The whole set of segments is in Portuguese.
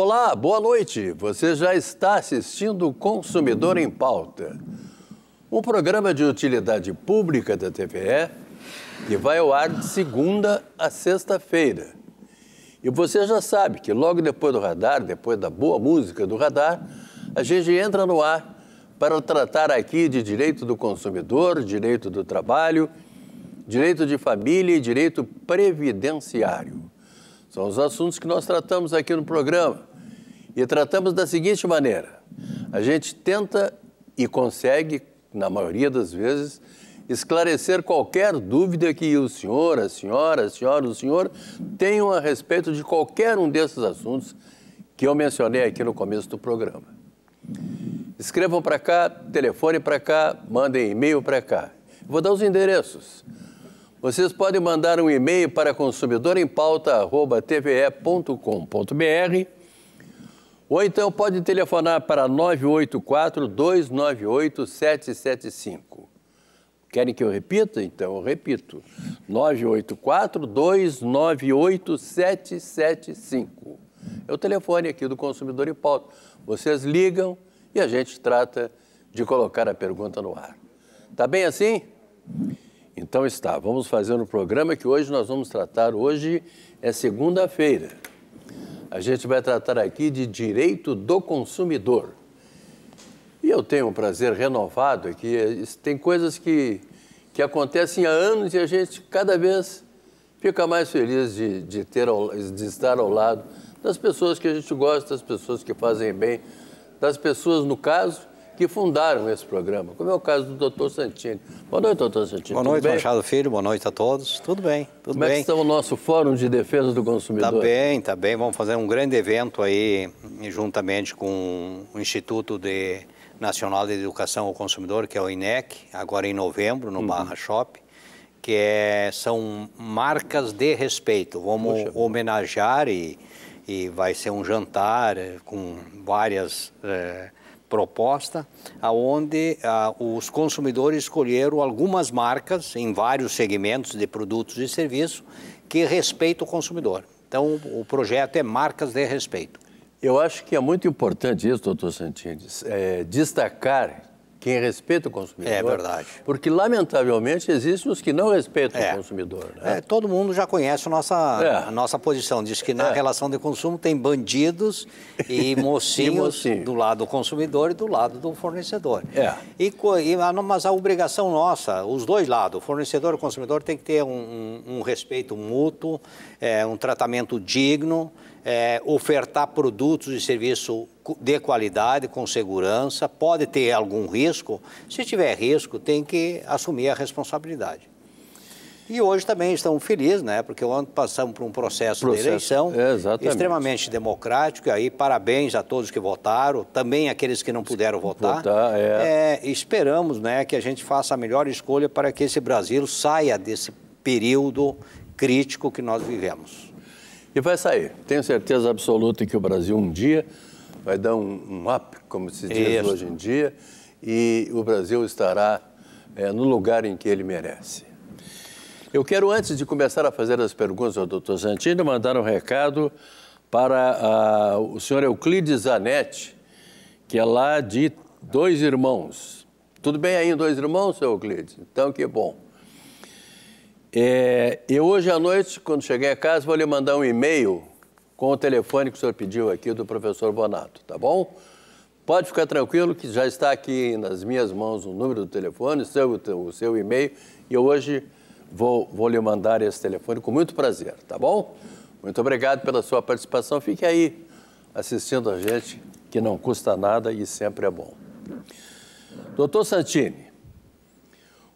Olá, boa noite. Você já está assistindo Consumidor em Pauta, um programa de utilidade pública da TVE que vai ao ar de segunda a sexta-feira. E você já sabe que logo depois do radar, depois da boa música do radar, a gente entra no ar para tratar aqui de direito do consumidor, direito do trabalho, direito de família e direito previdenciário. São os assuntos que nós tratamos aqui no programa. E tratamos da seguinte maneira: a gente tenta e consegue, na maioria das vezes, esclarecer qualquer dúvida que o senhor, a senhora, a senhora, o senhor tenham a respeito de qualquer um desses assuntos que eu mencionei aqui no começo do programa. Escrevam para cá, telefone para cá, mandem e-mail para cá. Vou dar os endereços. Vocês podem mandar um e-mail para consumidorempauta.tve.com.br ou então pode telefonar para 984-298-775. Querem que eu repita? Então eu repito. 984-298-775. É o telefone aqui do Consumidor em Pauta. Vocês ligam e a gente trata de colocar a pergunta no ar. Tá bem assim? Então está, vamos fazer um programa que hoje nós vamos tratar. Hoje é segunda-feira. A gente vai tratar aqui de direito do consumidor. E eu tenho um prazer renovado aqui. Tem coisas que, que acontecem há anos e a gente cada vez fica mais feliz de, de, ter, de estar ao lado das pessoas que a gente gosta, das pessoas que fazem bem, das pessoas, no caso, que fundaram esse programa, como é o caso do doutor Santini. Boa noite, doutor Santini. Boa noite, Machado Filho, boa noite a todos. Tudo bem, tudo como bem. Como é que está o nosso Fórum de Defesa do Consumidor? Está bem, está bem. Vamos fazer um grande evento aí, juntamente com o Instituto de Nacional de Educação ao Consumidor, que é o INEC, agora em novembro, no uhum. Barra Shop, que é, são marcas de respeito. Vamos Poxa. homenagear e, e vai ser um jantar eh, com várias... Eh, proposta, aonde ah, os consumidores escolheram algumas marcas em vários segmentos de produtos e serviços que respeitam o consumidor. Então, o projeto é Marcas de Respeito. Eu acho que é muito importante isso, doutor Santini, é, eh, destacar quem respeita o consumidor. É verdade. Porque, lamentavelmente, existem os que não respeitam é. o consumidor. Né? É, todo mundo já conhece a nossa, é. a nossa posição. Diz que na é. relação de consumo tem bandidos e mocinhos e do lado do consumidor e do lado do fornecedor. É. E, e, ah, mas a obrigação nossa, os dois lados, o fornecedor e o consumidor, tem que ter um, um, um respeito mútuo, é, um tratamento digno é, ofertar produtos e serviço de qualidade, com segurança, pode ter algum risco. Se tiver risco, tem que assumir a responsabilidade. E hoje também estamos felizes, né? Porque ontem passamos por um processo, processo de eleição é, extremamente democrático. E aí, parabéns a todos que votaram, também aqueles que não puderam votar. votar é. É, esperamos né, que a gente faça a melhor escolha para que esse Brasil saia desse período crítico que nós vivemos. E vai sair. Tenho certeza absoluta que o Brasil um dia vai dar um, um up, como se diz Isso. hoje em dia, e o Brasil estará é, no lugar em que ele merece. Eu quero, antes de começar a fazer as perguntas ao doutor Santino mandar um recado para a, o senhor Euclides Zanetti, que é lá de Dois Irmãos. Tudo bem aí Dois Irmãos, senhor Euclides? Então, que bom. É, e hoje à noite, quando cheguei a casa, vou lhe mandar um e-mail com o telefone que o senhor pediu aqui do professor Bonato, tá bom? Pode ficar tranquilo que já está aqui nas minhas mãos o número do telefone, o seu, o seu e-mail, e eu hoje vou, vou lhe mandar esse telefone com muito prazer, tá bom? Muito obrigado pela sua participação. Fique aí assistindo a gente, que não custa nada e sempre é bom. Doutor Santini,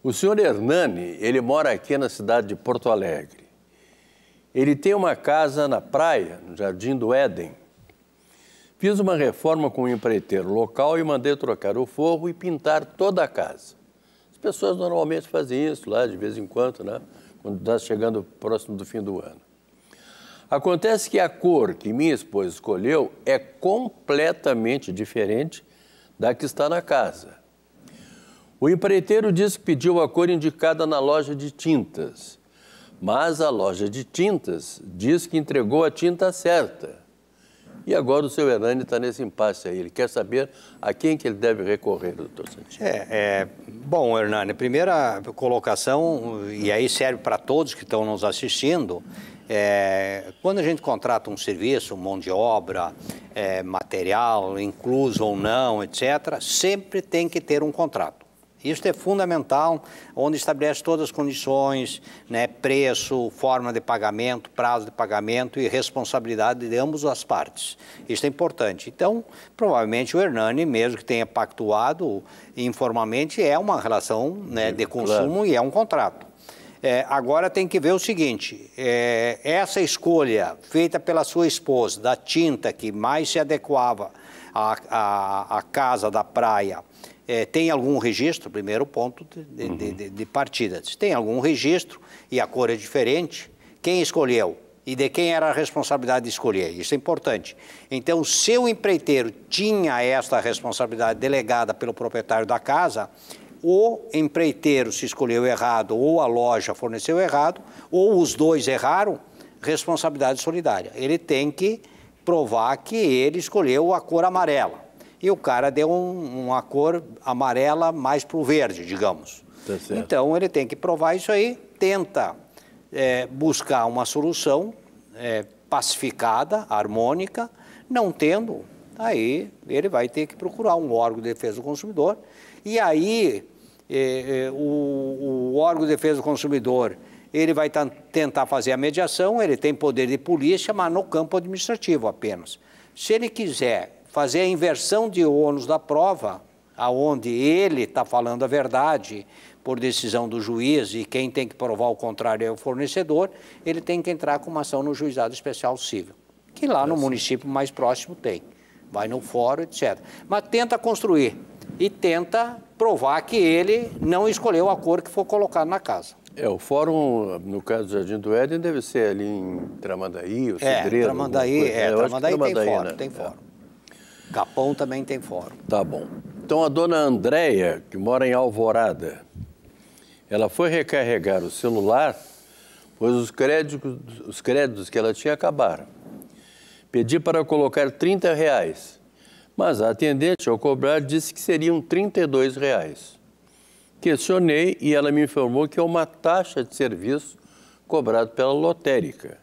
o senhor Hernani, ele mora aqui na cidade de Porto Alegre. Ele tem uma casa na praia, no Jardim do Éden. Fiz uma reforma com um empreiteiro local e mandei trocar o forro e pintar toda a casa. As pessoas normalmente fazem isso lá de vez em quando, né? Quando está chegando próximo do fim do ano. Acontece que a cor que minha esposa escolheu é completamente diferente da que está na casa. O empreiteiro disse que pediu a cor indicada na loja de tintas, mas a loja de tintas diz que entregou a tinta certa. E agora o seu Hernani está nesse impasse aí. Ele quer saber a quem que ele deve recorrer, doutor Santiago. É, é, bom, Hernani, primeira colocação, e aí serve para todos que estão nos assistindo, é, quando a gente contrata um serviço, mão de obra, é, material, incluso ou não, etc., sempre tem que ter um contrato. Isto é fundamental, onde estabelece todas as condições, né, preço, forma de pagamento, prazo de pagamento e responsabilidade de ambas as partes. Isso é importante. Então, provavelmente o Hernani, mesmo que tenha pactuado informalmente, é uma relação né, de consumo claro. e é um contrato. É, agora tem que ver o seguinte: é, essa escolha feita pela sua esposa da tinta que mais se adequava à, à, à casa da praia é, tem algum registro, primeiro ponto de, uhum. de, de, de partida. Se tem algum registro e a cor é diferente, quem escolheu e de quem era a responsabilidade de escolher? Isso é importante. Então, se o empreiteiro tinha esta responsabilidade delegada pelo proprietário da casa, o empreiteiro se escolheu errado, ou a loja forneceu errado, ou os dois erraram, responsabilidade solidária. Ele tem que provar que ele escolheu a cor amarela e o cara deu um, uma cor amarela mais para o verde, digamos. Tá então ele tem que provar isso aí, tenta é, buscar uma solução é, pacificada, harmônica, não tendo, aí ele vai ter que procurar um órgão de defesa do consumidor. E aí é, é o, o, órgão de defesa do consumidor ele vai tentar fazer a mediação, ele tem poder de polícia, mas no campo administrativo apenas. Se ele quiser fazer a inversão de ônus da prova, aonde ele está falando a verdade por decisão do juiz e quem tem que provar o contrário é o fornecedor, ele tem que entrar com uma ação no juizado especial civil, que lá no município mais próximo tem. Vai no fórum, etc. Mas tenta construir e tenta provar que ele não escolheu a cor que foi colocada na casa. É, o fórum, no caso do Jardim do Éden, deve ser ali em Tramandaí, o Cedredo. É, Tramandaí, é, Tramandaí, né? Tramandaí, tem fórum, né? tem é. fórum. É. Capão também tem fórum. Tá bom. Então a dona Andréia, que mora em Alvorada, ela foi recarregar o celular, pois os créditos, os créditos que ela tinha acabaram. Pedi para colocar 30 reais, mas a atendente, ao cobrar, disse que seriam 32 reais. Questionei e ela me informou que é uma taxa de serviço cobrada pela lotérica.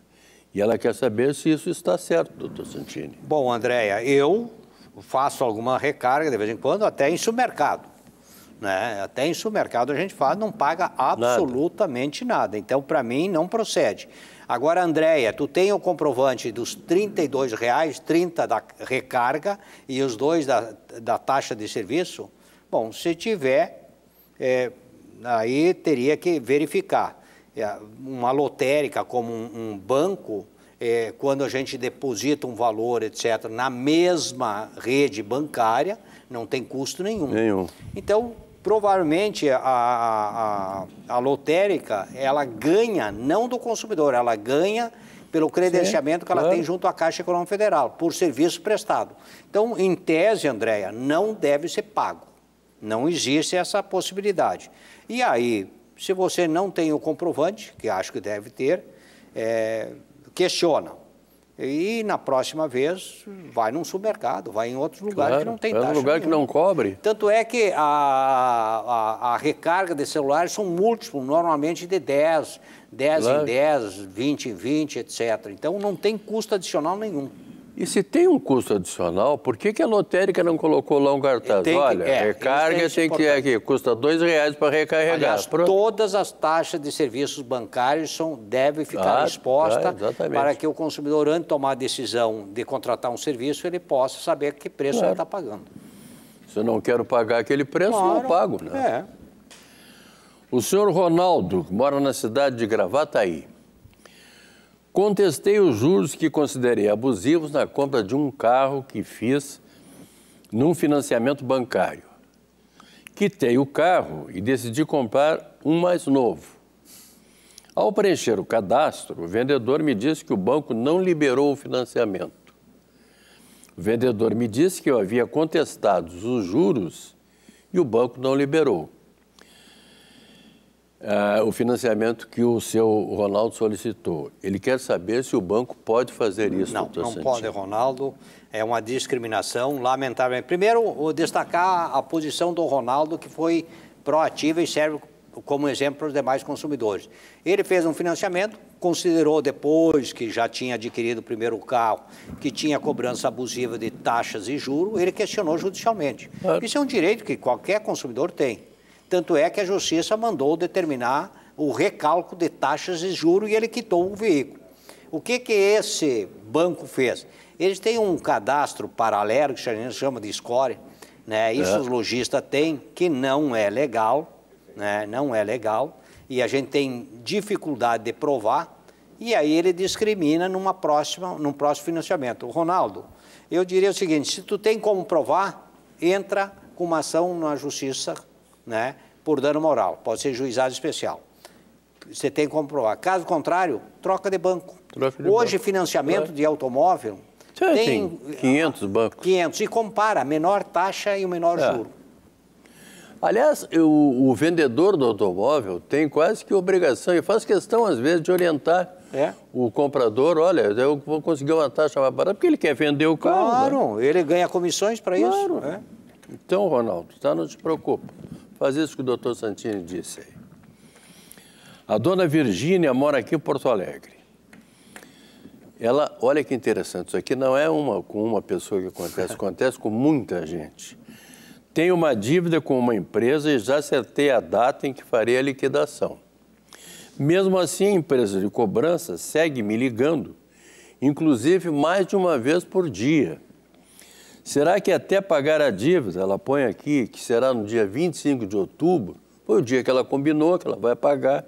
E ela quer saber se isso está certo, doutor Santini. Bom, Andréia, eu faço alguma recarga de vez em quando, até em supermercado. Né? Até em supermercado a gente faz, não paga absolutamente nada. nada. Então, para mim, não procede. Agora, Andréia, tu tem o comprovante dos R$ 32,00, 30 da recarga e os dois da, da taxa de serviço? Bom, se tiver, é, aí teria que verificar. É, uma lotérica como um, um banco é, quando a gente deposita um valor, etc., na mesma rede bancária, não tem custo nenhum. Nenhum. Então, provavelmente a, a, a lotérica, ela ganha não do consumidor, ela ganha pelo credenciamento Sim, que ela claro. tem junto à Caixa Econômica Federal, por serviço prestado. Então, em tese, Andréia, não deve ser pago. Não existe essa possibilidade. E aí, se você não tem o comprovante, que acho que deve ter, é, questiona. E na próxima vez vai num supermercado, vai em outros lugares claro, que não tem taxa. É um lugar nenhuma. que não cobre. Tanto é que a, a, a, recarga de celulares são múltiplos, normalmente de 10, 10 claro. em 10, 20 em 20, etc. Então não tem custo adicional nenhum. E se tem um custo adicional, por que, que a lotérica não colocou lá um cartaz? Que, Olha, é, recarga é tem que é aqui, custa dois reais para recarregar. Aliás, Pronto. todas as taxas de serviços bancários são, devem ficar ah, expostas tá, ah, para que o consumidor, antes de tomar a decisão de contratar um serviço, ele possa saber que preço claro. ele está pagando. Se eu não quero pagar aquele preço, claro. não pago, né? É. O senhor Ronaldo mora na cidade de Gravataí. Contestei os juros que considerei abusivos na compra de um carro que fiz num financiamento bancário. Quitei o carro e decidi comprar um mais novo. Ao preencher o cadastro, o vendedor me disse que o banco não liberou o financiamento. O vendedor me disse que eu havia contestado os juros e o banco não liberou uh, o financiamento que o seu Ronaldo solicitou. Ele quer saber se o banco pode fazer isso. Não, não pode, Ronaldo. É uma discriminação, lamentavelmente. Primeiro, destacar a posição do Ronaldo, que foi proativa e serve como exemplo para os demais consumidores. Ele fez um financiamento, considerou depois que já tinha adquirido o primeiro carro, que tinha cobrança abusiva de taxas e juros, ele questionou judicialmente. Isso é um direito que qualquer consumidor tem. Tanto é que a justiça mandou determinar o recálculo de taxas de juros e ele quitou o veículo. O que, que esse banco fez? Eles têm um cadastro paralelo, que a gente chama de score, né? É. isso é. os lojistas têm, que não é legal, né? não é legal, e a gente tem dificuldade de provar, e aí ele discrimina numa próxima, num próximo financiamento. Ronaldo, eu diria o seguinte, se tu tem como provar, entra com uma ação na justiça né, por dano moral. Pode ser juizado especial. Você tem que comprovar. Caso contrário, troca de banco. Troca de Hoje, banco. financiamento é. de automóvel Você é tem, tem assim, 500 ah, bancos. 500. E compara menor taxa e o menor é. juro. Aliás, o vendedor do automóvel tem quase que obrigação, e faz questão, às vezes, de orientar é. o comprador: olha, eu vou conseguir uma taxa mais barata, porque ele quer vender o carro. Né? Claro, né? ele ganha comissões para claro. isso. Né? Então, Ronaldo, tá, não se preocupa. Faz isso que o doutor Santini disse aí. A dona Virgínia mora aqui em Porto Alegre. Ela, olha que interessante, isso aqui não é uma com uma pessoa que acontece, acontece com muita gente. Tenho uma dívida com uma empresa e já acertei a data em que farei a liquidação. Mesmo assim, a empresa de cobrança segue me ligando, inclusive mais de uma vez por dia Será que é até pagar a dívida, ela põe aqui que será no dia 25 de outubro, foi o dia que ela combinou que ela vai pagar.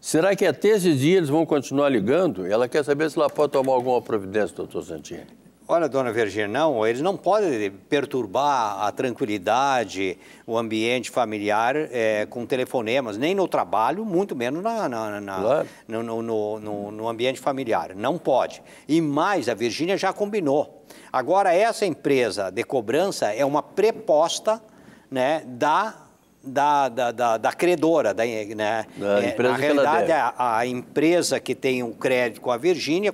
Será que até esse dia eles vão continuar ligando? Ela quer saber se ela pode tomar alguma providência, doutor Santini. Olha, dona Virgínia, não, eles não podem perturbar a tranquilidade, o ambiente familiar é, com telefonemas, nem no trabalho, muito menos na, na, na claro. no, no, no, no ambiente familiar. Não pode. E mais, a Virgínia já combinou Agora, essa empresa de cobrança é uma preposta né, da, da, da, da, da credora. Da, né? da é, na realidade, a, a, empresa que tem o um crédito com a Virgínia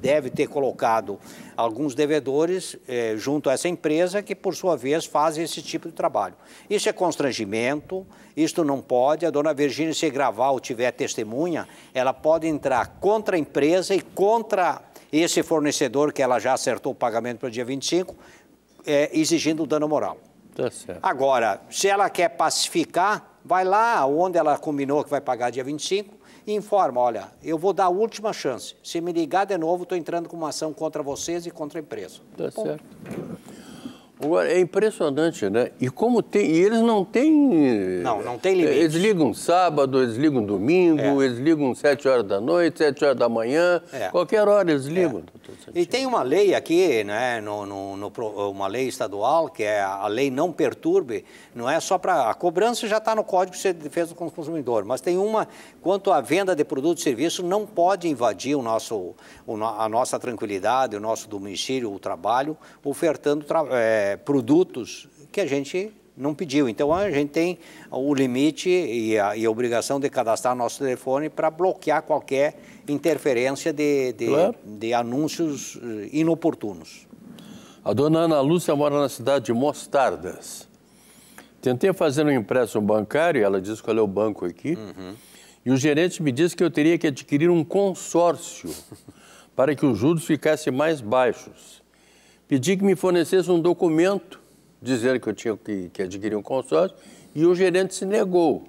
deve ter colocado alguns devedores é, junto a essa empresa que, por sua vez, faz esse tipo de trabalho. Isso é constrangimento, isto não pode. A dona Virgínia, se gravar ou tiver testemunha, ela pode entrar contra a empresa e contra esse fornecedor que ela já acertou o pagamento para o dia 25, é, exigindo dano moral. Tá certo. Agora, se ela quer pacificar, vai lá onde ela combinou que vai pagar dia 25 e informa, olha, eu vou dar a última chance. Se me ligar de novo, estou entrando com uma ação contra vocês e contra a empresa. Tá certo. Agora, é impressionante, né? E como tem. E eles não têm. Não, não tem limite. É, eles ligam sábado, eles ligam domingo, é. eles ligam sete horas da noite, sete horas da manhã, é. qualquer hora eles ligam. É. E tem uma lei aqui, né? No, no, no, uma lei estadual, que é a lei não perturbe, não é só para. A cobrança já está no Código de Defesa do Consumidor, mas tem uma quanto à venda de produtos e serviços, não pode invadir o nosso, a nossa tranquilidade, o nosso domicílio, o trabalho, ofertando. é, produtos que a gente não pediu. Então a gente tem o limite e a, e a obrigação de cadastrar nosso telefone para bloquear qualquer interferência de, de, claro. de, anúncios eh, inoportunos. A dona Ana Lúcia mora na cidade de Mostardas. Tentei fazer um empréstimo bancário, ela disse qual é o banco aqui, uhum. e o gerente me disse que eu teria que adquirir um consórcio para que os juros ficassem mais baixos. Pedi que me fornecesse um documento dizendo que eu tinha que, que adquirir um consórcio e o gerente se negou.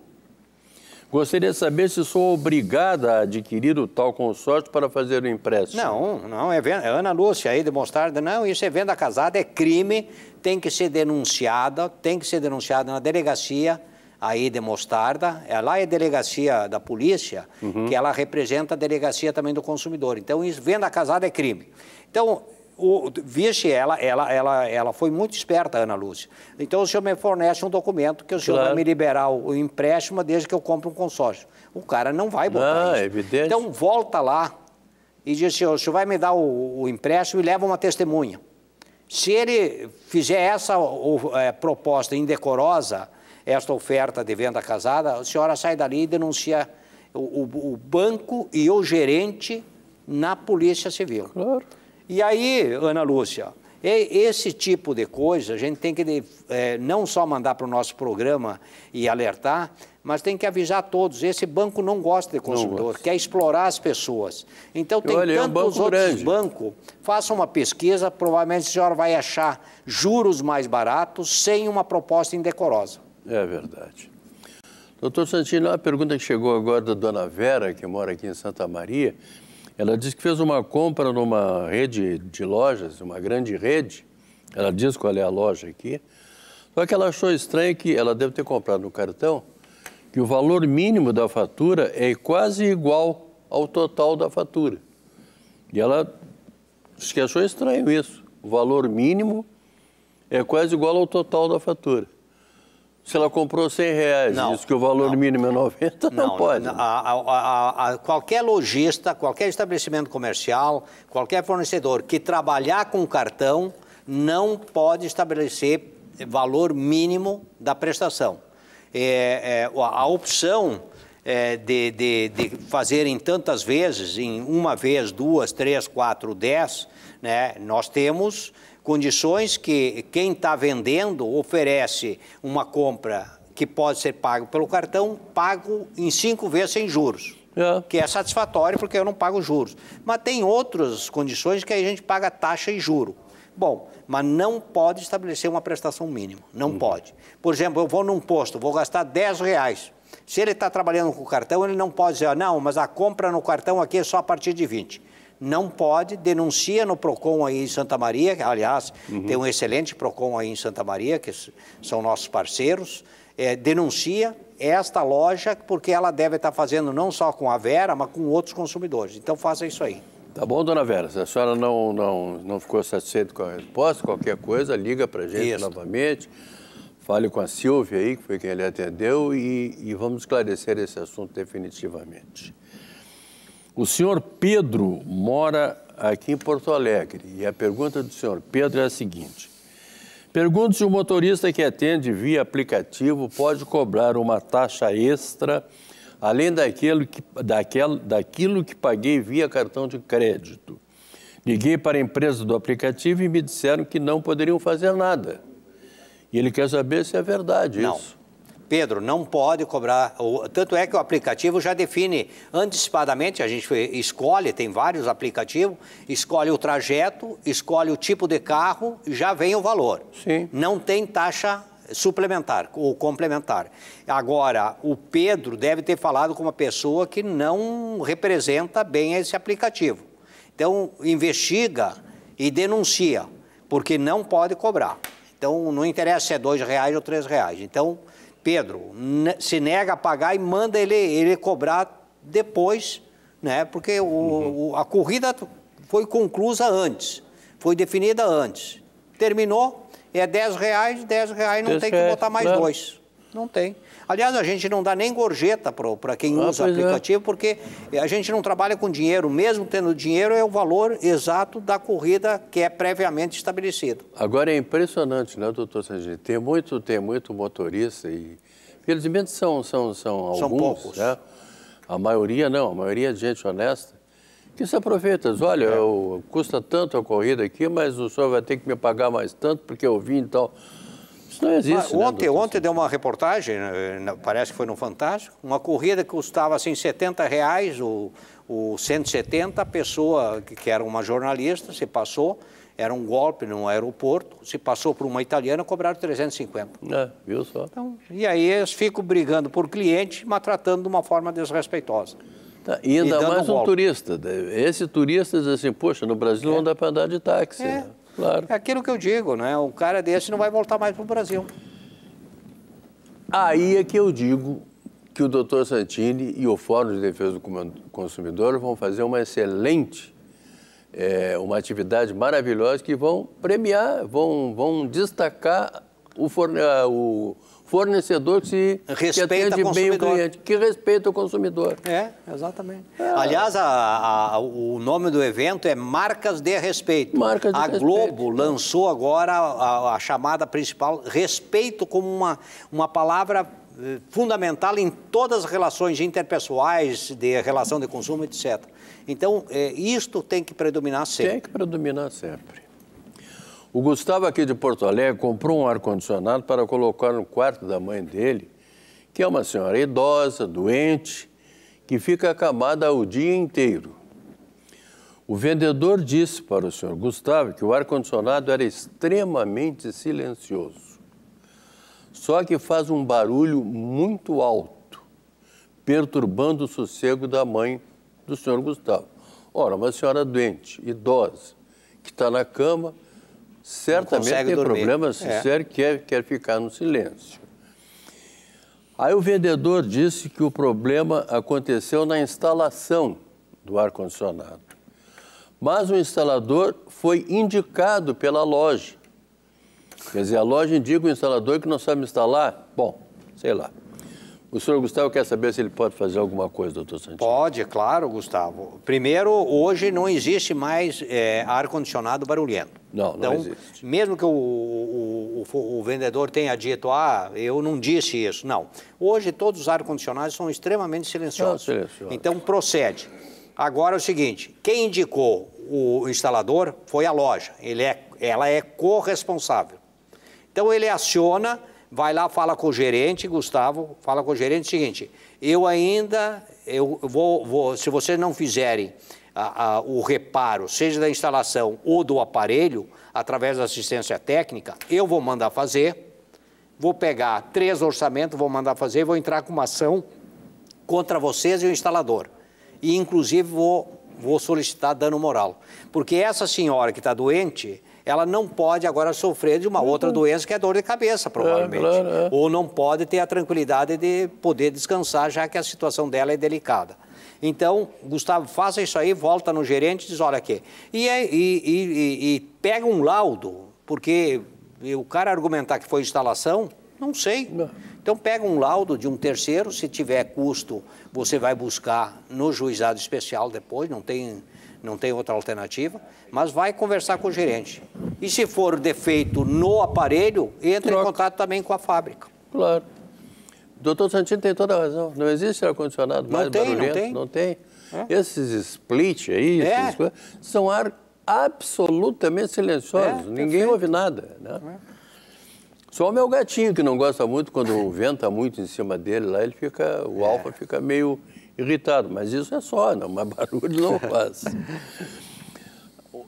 Gostaria de saber se sou obrigada a adquirir o tal consórcio para fazer o empréstimo. Não, não, é venda. É Ana Lúcia aí Mostarda não, isso é venda casada, é crime, tem que ser denunciada, tem que ser denunciada na delegacia aí de Mostarda, é lá é a delegacia da polícia, uhum. que ela representa a delegacia também do consumidor. Então, isso, venda casada é crime. Então, o, vixe, ela, ela, ela, ela foi muito esperta, Ana Lúcia. Então o senhor me fornece um documento que o senhor claro. vai me liberar o empréstimo desde que eu compre um consórcio. O cara não vai botar não, isso. É evidente. Então volta lá e diz, senhor, o senhor vai me dar o, o empréstimo e leva uma testemunha. Se ele fizer essa o, é, proposta indecorosa, esta oferta de venda casada, a senhora sai dali e denuncia o, o banco e o gerente na Polícia Civil. Claro. E aí, Ana Lúcia, esse tipo de coisa a gente tem que é, não só mandar para o nosso programa e alertar, mas tem que avisar todos. Esse banco não gosta de consumidor, gosta. quer explorar as pessoas. Então tem olha, tantos é um outros grande. bancos. Faça uma pesquisa, provavelmente a senhora vai achar juros mais baratos sem uma proposta indecorosa. É verdade. Doutor Santino, a pergunta que chegou agora da dona Vera, que mora aqui em Santa Maria, ela disse que fez uma compra numa rede de lojas, uma grande rede. Ela diz qual é a loja aqui. Só que ela achou estranho que ela deve ter comprado no cartão que o valor mínimo da fatura é quase igual ao total da fatura. E ela disse que achou estranho isso. O valor mínimo é quase igual ao total da fatura. Se ela comprou 100 reais, não, diz que o valor não, mínimo é 90, não, não pode. Não, a, a, a, qualquer lojista, qualquer estabelecimento comercial, qualquer fornecedor que trabalhar com cartão não pode estabelecer valor mínimo da prestação. É, é, a opção é, de, de, de fazerem tantas vezes, em uma vez, duas, três, quatro, dez, né, nós temos Condições que quem está vendendo oferece uma compra que pode ser pago pelo cartão, pago em cinco vezes sem juros. É. Que é satisfatório porque eu não pago juros. Mas tem outras condições que a gente paga taxa e juro. Bom, mas não pode estabelecer uma prestação mínima. Não hum. pode. Por exemplo, eu vou num posto, vou gastar 10 reais. Se ele está trabalhando com o cartão, ele não pode dizer, ah, não, mas a compra no cartão aqui é só a partir de 20 não pode, denuncia no PROCON aí em Santa Maria, que, aliás, uhum. tem um excelente PROCON aí em Santa Maria, que são nossos parceiros, é, denuncia esta loja, porque ela deve estar fazendo não só com a Vera, mas com outros consumidores. Então faça isso aí. Tá bom, dona Vera? Se a senhora não, não, não ficou satisfeita com a resposta, qualquer coisa, liga para gente isso. novamente, fale com a Silvia aí, que foi quem ele atendeu, e, e vamos esclarecer esse assunto definitivamente. O senhor Pedro mora aqui em Porto Alegre e a pergunta do senhor Pedro é a seguinte: Pergunto se o motorista que atende via aplicativo pode cobrar uma taxa extra além daquilo que, daquel, daquilo que paguei via cartão de crédito. Liguei para a empresa do aplicativo e me disseram que não poderiam fazer nada. E ele quer saber se é verdade não. isso. Pedro, não pode cobrar. Tanto é que o aplicativo já define antecipadamente, a gente escolhe, tem vários aplicativos, escolhe o trajeto, escolhe o tipo de carro, já vem o valor. Sim. Não tem taxa suplementar ou complementar. Agora, o Pedro deve ter falado com uma pessoa que não representa bem esse aplicativo. Então, investiga e denuncia, porque não pode cobrar. Então, não interessa se é dois reais ou três reais. Então, Pedro né, se nega a pagar e manda ele, ele cobrar depois, né? Porque o, uhum. o, a corrida foi conclusa antes, foi definida antes. Terminou, é 10 reais, 10 reais não 10 tem que botar mais dois. Não tem. Aliás, a gente não dá nem gorjeta para quem ah, usa é. aplicativo, é. porque a gente não trabalha com dinheiro. Mesmo tendo dinheiro, é o valor exato da corrida que é previamente estabelecido. Agora é impressionante, né, doutor Sérgio? Tem muito, tem muito motorista e felizmente são, são, são, são alguns, poucos. Né? A maioria não, a maioria é gente honesta que se aproveita. Olha, é. eu, custa tanto a corrida aqui, mas o senhor vai ter que me pagar mais tanto porque eu vim e então... tal. Isso não existe. Mas, ontem, né, ontem deu uma reportagem, né, parece que foi no Fantástico, uma corrida que custava assim 70 reais o 170, a pessoa que era uma jornalista se passou, era um golpe no aeroporto, se passou por uma italiana, cobraram 350. É, viu só? Então, e aí eles ficam brigando por cliente, tratando de uma forma desrespeitosa. Tá, e ainda e mais um turista. Né? Esse turista diz assim, poxa, no Brasil é. não dá para andar de táxi. É. Né? Claro. É aquilo que eu digo, né? O cara desse não vai voltar mais para o Brasil. Aí é que eu digo que o doutor Santini e o Fórum de Defesa do Consumidor vão fazer uma excelente, é, uma atividade maravilhosa que vão premiar, vão, vão destacar o, forne... Ah, o fornecedor que se respeita que atende bem o cliente, que respeita o consumidor. É, exatamente. É. Aliás, a, a, o nome do evento é Marcas de Respeito. Marcas de a respeito. Globo lançou agora a, a, chamada principal respeito como uma, uma palavra eh, fundamental em todas as relações interpessoais, de relação de consumo, etc. Então, é, isto tem que predominar sempre. Tem que predominar sempre. O Gustavo, aqui de Porto Alegre, comprou um ar-condicionado para colocar no quarto da mãe dele, que é uma senhora idosa, doente, que fica acamada o dia inteiro. O vendedor disse para o senhor Gustavo que o ar-condicionado era extremamente silencioso, só que faz um barulho muito alto, perturbando o sossego da mãe do senhor Gustavo. Ora, uma senhora doente, idosa, que está na cama certamente tem dormir. se é. Sério, quer, quer ficar no silêncio. Aí o vendedor disse que o problema aconteceu na instalação do ar-condicionado. Mas o instalador foi indicado pela loja. Quer dizer, a loja indica o instalador que não sabe instalar? Bom, sei lá. O senhor Gustavo quer saber se ele pode fazer alguma coisa, doutor Santiago? Pode, é claro, Gustavo. Primeiro, hoje não existe mais é, ar-condicionado barulhento. Não, não então, existe. Mesmo que o, o, o, o, vendedor tenha dito, ah, eu não disse isso. Não. Hoje todos os ar-condicionados são extremamente silenciosos. Não, silenciosos. Então procede. Agora é o seguinte, quem indicou o instalador foi a loja. Ele é, ela é corresponsável. Então ele aciona vai lá, fala com o gerente, Gustavo, fala com o gerente o seguinte, eu ainda, eu vou, vou se vocês não fizerem a, a, o reparo, seja da instalação ou do aparelho, através da assistência técnica, eu vou mandar fazer, vou pegar três orçamentos, vou mandar fazer, vou entrar com uma ação contra vocês e o instalador. E, inclusive, vou, vou solicitar dano moral. Porque essa senhora que está doente, ela não pode agora sofrer de uma uhum. outra doença que é dor de cabeça, é, provavelmente. É, claro, é. Ou não pode ter a tranquilidade de poder descansar, já que a situação dela é delicada. Então, Gustavo, faça isso aí, volta no gerente e diz, olha aqui. E, é, e, e, e pega um laudo, porque o cara argumentar que foi instalação, não sei. Não. Então pega um laudo de um terceiro, se tiver custo, você vai buscar no juizado especial depois, não tem não tem outra alternativa, mas vai conversar com o gerente. E se for defeito no aparelho, entra Troca. em contato também com a fábrica. Claro. O doutor Santino tem toda a razão. Não existe ar-condicionado mais tem, barulhento. Não tem, não tem. É. Esses split aí, é. essas coisas, são ar absolutamente silenciosos. É, Ninguém ouve nada, né? É. Só o meu gatinho, que não gosta muito, quando venta muito em cima dele lá, ele fica, o é. alfa fica meio irritado, mas isso é só, não, né? mas barulho não faz.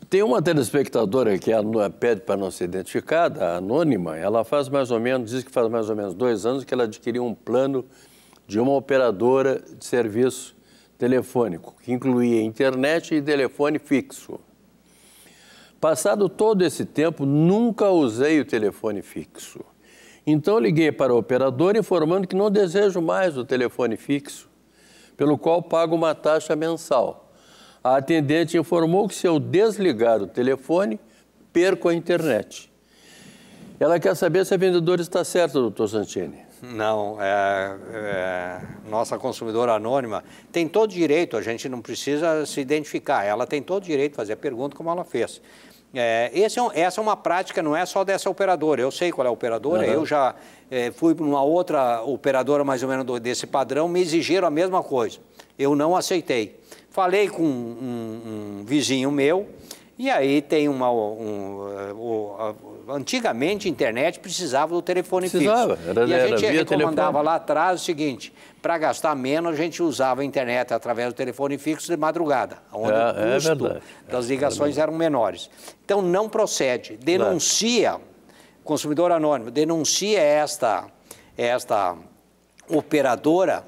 Tem uma telespectadora que é, é, pede para não ser identificada, anônima, ela faz mais ou menos, diz que faz mais ou menos dois anos que ela adquiriu um plano de uma operadora de serviço telefônico, que incluía internet e telefone fixo. Passado todo esse tempo, nunca usei o telefone fixo. Então liguei para a operadora informando que não desejo mais o telefone fixo pelo qual paga uma taxa mensal. A atendente informou que se eu desligar o telefone, perco a internet. Ela quer saber se a vendedora está certa, doutor Santini. Não, é, é, nossa consumidora anônima tem todo direito, a gente não precisa se identificar, ela tem todo direito de fazer a pergunta como ela fez. É, é essa é uma prática, não é só dessa operadora. Eu sei qual é a operadora, uhum. eu já é, fui para uma outra operadora mais ou menos do, desse padrão, me exigiram a mesma coisa. Eu não aceitei. Falei com um, um vizinho meu, e aí tem uma. Um, antigamente, a internet precisava do telefone precisava, fixo. Era, e a gente recomendava lá atrás o seguinte: para gastar menos, a gente usava a internet através do telefone fixo de madrugada, onde é, o é custo é das ligações é eram menores. Então, não procede. Denuncia, consumidor anônimo, denuncia esta, esta operadora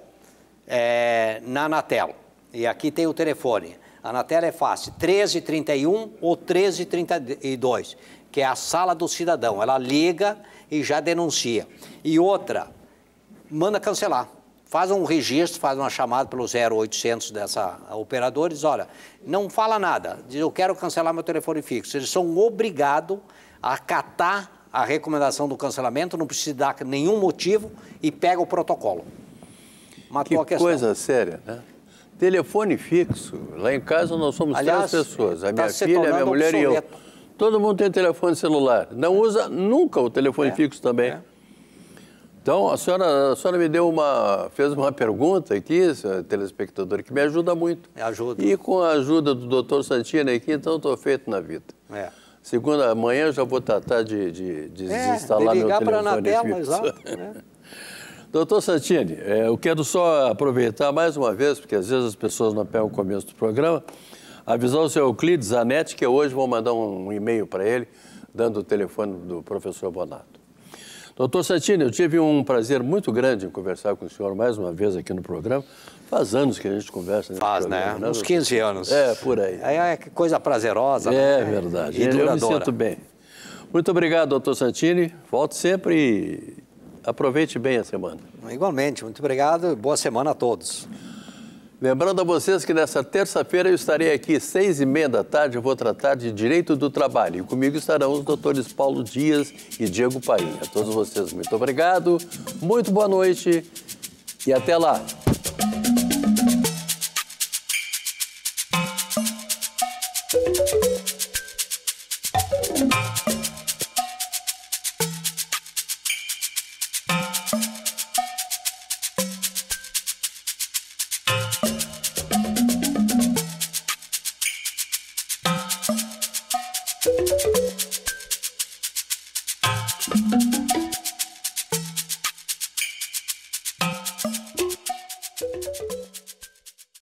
é, na Anatel. E aqui tem o telefone. A Anatel é fácil, 1331 ou 1332, que é a sala do cidadão. Ela liga e já denuncia. E outra, manda cancelar faz um registro, faz uma chamada pelo 0800 dessa operadora e diz, olha, não fala nada, diz, eu quero cancelar meu telefone fixo. Eles são obrigados a acatar a recomendação do cancelamento, não precisa dar nenhum motivo e pega o protocolo. Matou que a coisa séria, né? Telefone fixo. Lá em casa nós somos Aliás, três pessoas, a tá minha filha, a minha mulher obsoleto. e eu. Todo mundo tem telefone celular. Não usa nunca o telefone é, fixo também. É. Então, a senhora, a senhora me deu uma, fez uma pergunta aqui, telespectador, que me ajuda muito. Me ajuda. E com a ajuda do doutor Santini aqui, né, então estou feito na vida. É. Segunda, amanhã já vou tratar de, de, de é, desinstalar de meu telefone. ligar para a exato. Né? Doutor Santini, é, eu quero só aproveitar mais uma vez, porque às vezes as pessoas não pegam o começo do programa, avisar o seu Euclides Zanetti, que hoje vou mandar um e-mail para ele, dando o telefone do professor Bonato. Doutor Santini, eu tive um prazer muito grande em conversar com o senhor mais uma vez aqui no programa. Faz anos que a gente conversa. Faz, programa, né? né? Uns 15 anos. É, por aí. É, é coisa prazerosa. Né? É né? verdade. E duradoura. eu me sinto bem. Muito obrigado, doutor Santini. Volte sempre e aproveite bem a semana. Igualmente. Muito obrigado e boa semana a todos. Lembrando a vocês que nessa terça-feira eu estarei aqui seis e meia da tarde, eu vou tratar de direito do trabalho. E comigo estarão os doutores Paulo Dias e Diego Paim. A todos vocês, muito obrigado, muito boa noite e até lá!